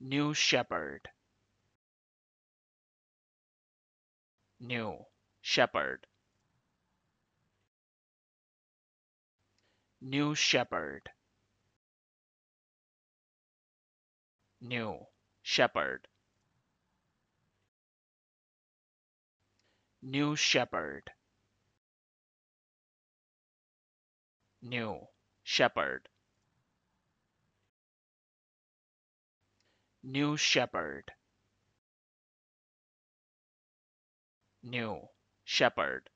New Shepherd. New Shepherd. New Shepherd. New Shepherd. New Shepherd. New Shepherd. New shepherd. New shepherd.